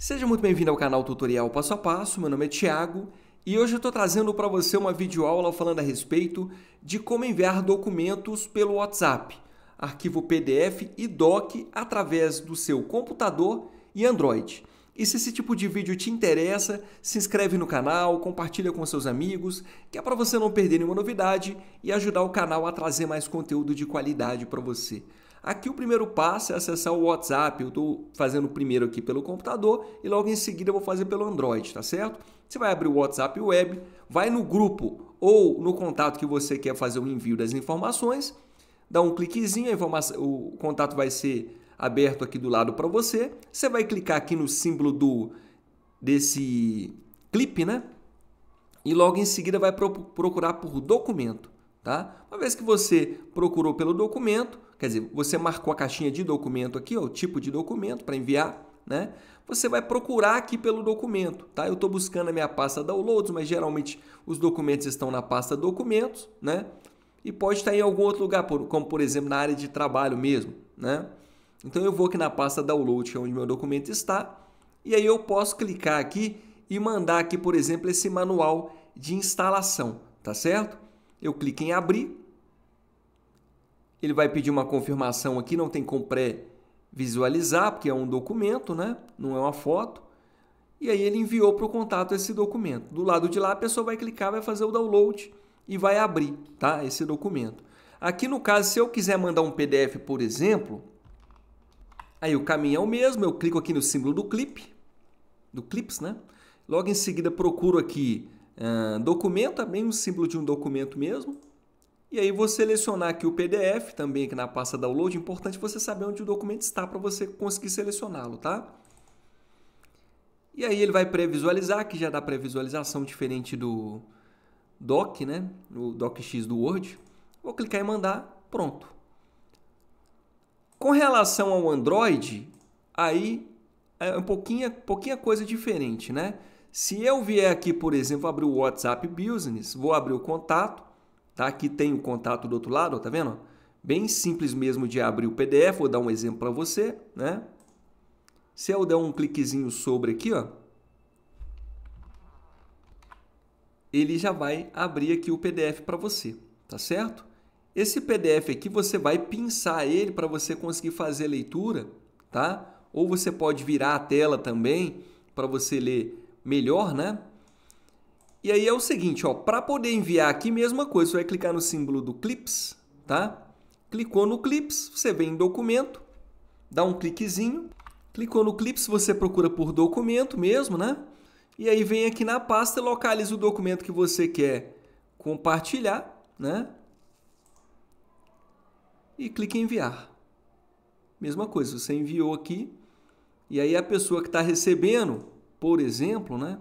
Seja muito bem-vindo ao canal Tutorial Passo a Passo, meu nome é Thiago e hoje eu estou trazendo para você uma videoaula falando a respeito de como enviar documentos pelo WhatsApp, arquivo PDF e DOC através do seu computador e Android. E se esse tipo de vídeo te interessa, se inscreve no canal, compartilha com seus amigos, que é para você não perder nenhuma novidade e ajudar o canal a trazer mais conteúdo de qualidade para você. Aqui o primeiro passo é acessar o WhatsApp. Eu estou fazendo primeiro aqui pelo computador e logo em seguida eu vou fazer pelo Android, tá certo? Você vai abrir o WhatsApp Web, vai no grupo ou no contato que você quer fazer o envio das informações, dá um cliquezinho, o contato vai ser aberto aqui do lado para você. Você vai clicar aqui no símbolo do desse clipe, né? E logo em seguida vai pro procurar por documento. Tá? Uma vez que você procurou pelo documento, quer dizer, você marcou a caixinha de documento aqui, ó, o tipo de documento para enviar, né? Você vai procurar aqui pelo documento, tá? Eu estou buscando a minha pasta downloads, mas geralmente os documentos estão na pasta documentos, né? E pode estar tá em algum outro lugar, como por exemplo na área de trabalho mesmo, né? Então eu vou aqui na pasta download, que é onde meu documento está, e aí eu posso clicar aqui e mandar aqui, por exemplo, esse manual de instalação, tá certo? eu clico em abrir. Ele vai pedir uma confirmação aqui, não tem como pré-visualizar, porque é um documento, né? não é uma foto. E aí ele enviou para o contato esse documento. Do lado de lá, a pessoa vai clicar, vai fazer o download e vai abrir tá? esse documento. Aqui no caso, se eu quiser mandar um PDF, por exemplo, aí o caminho é o mesmo, eu clico aqui no símbolo do clipe, do clips, né? Logo em seguida procuro aqui documento, também o símbolo de um documento mesmo. E aí vou selecionar aqui o PDF também aqui na pasta download. Importante você saber onde o documento está para você conseguir selecioná-lo, tá? E aí ele vai pré-visualizar, que já dá pré-visualização diferente do doc, né? O docx do Word. Vou clicar em mandar, pronto. Com relação ao Android, aí é um pouquinho, pouquinha coisa diferente, né? Se eu vier aqui, por exemplo, abrir o WhatsApp Business, vou abrir o contato, tá? Aqui tem o contato do outro lado, tá vendo? Bem simples mesmo de abrir o PDF, vou dar um exemplo para você, né? Se eu der um cliquezinho sobre aqui, ó, ele já vai abrir aqui o PDF para você, tá certo? Esse PDF aqui você vai pinçar ele para você conseguir fazer a leitura, tá? Ou você pode virar a tela também para você ler melhor, né? E aí é o seguinte, ó, para poder enviar aqui, mesma coisa, você vai clicar no símbolo do Clips, tá? Clicou no Clips, você vem em documento, dá um cliquezinho. Clicou no Clips, você procura por documento mesmo, né? E aí vem aqui na pasta, localiza o documento que você quer compartilhar, né? E clica em enviar. Mesma coisa, você enviou aqui e aí a pessoa que está recebendo por exemplo, né?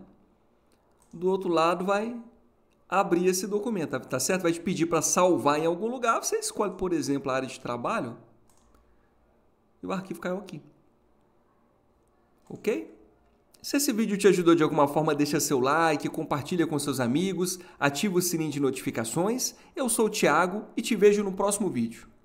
Do outro lado vai abrir esse documento, tá, tá certo? Vai te pedir para salvar em algum lugar, você escolhe, por exemplo, a área de trabalho e o arquivo caiu aqui. Ok? Se esse vídeo te ajudou de alguma forma, deixa seu like, compartilha com seus amigos, ativa o sininho de notificações. Eu sou o Thiago e te vejo no próximo vídeo.